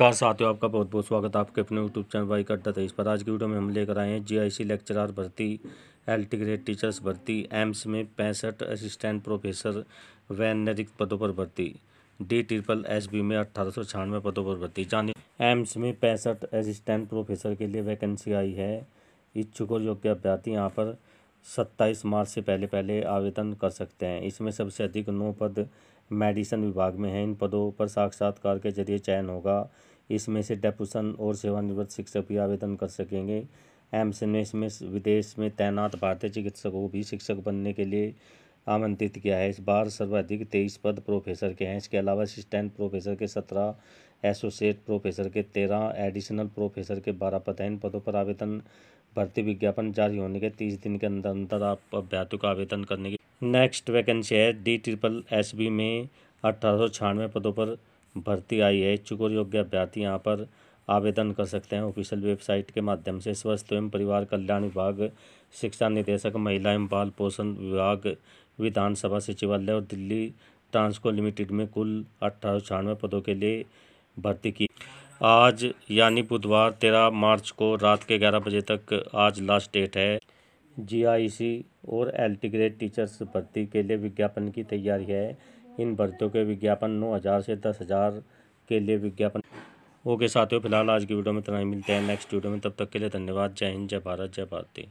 car साथियों आपका बहुत बहुत स्वागत है आपके अपने यूट्यूब चैनल वाई था इस पर आज की वीडियो में हम लेकर आए हैं जीआईसी लेक्चरर भर्ती एल ग्रेड टीचर्स भर्ती एम्स में पैंसठ असिस्टेंट प्रोफेसर वैन रिक्त पदों पर भर्ती डी ट्रिपल एस बी में अट्ठारह सौ छियानवे पदों पर भर्ती जाने एम्स में पैंसठ असिस्टेंट प्रोफेसर के लिए वैकेंसी आई है इच्छुक और योग्य अभ्यर्थी यहाँ पर सत्ताईस मार्च से पहले पहले आवेदन कर सकते हैं इसमें सबसे अधिक नौ पद मेडिसन विभाग में हैं इन पदों पर साक्षात्कार के जरिए चयन होगा इसमें से डेपुसन और सेवानिवृत्त शिक्षक भी आवेदन कर सकेंगे एम्स में इसमें विदेश में तैनात भारतीय चिकित्सकों को भी शिक्षक बनने के लिए आमंत्रित किया है इस बार सर्वाधिक तेईस पद प्रोफेसर के हैं इसके अलावा असिस्टेंट प्रोफेसर के सत्रह एसोसिएट प्रोफेसर के तेरह एडिशनल प्रोफेसर के बारह पद हैं इन पदों पर आवेदन भर्ती विज्ञापन जारी होने के तीस दिन के अंदर अंदर आप अभ्यर्थियों को आवेदन करने की नेक्स्ट वैकेंसी है डी ट्रिपल एस बी में अठारह सौ पदों पर भर्ती आई है इच्छुक और योग्य अभ्यर्थी यहाँ पर आवेदन कर सकते हैं ऑफिशियल वेबसाइट के माध्यम से स्वास्थ्य एवं परिवार कल्याण विभाग शिक्षा निदेशक महिला एवं बाल पोषण विभाग विधानसभा सचिवालय और दिल्ली ट्रांसको लिमिटेड में कुल अट्ठारह पदों के लिए भर्ती की आज यानी बुधवार तेरह मार्च को रात के ग्यारह बजे तक आज लास्ट डेट है जीआईसी और एलटी ग्रेड टीचर्स भर्ती के लिए विज्ञापन की तैयारी है इन भर्तियों के विज्ञापन नौ हज़ार से दस हज़ार के लिए विज्ञापन ओके साथियों फिलहाल आज की वीडियो में इतना ही मिलते हैं नेक्स्ट वीडियो में तब तक के लिए धन्यवाद जय हिंद जय भारत जय भारती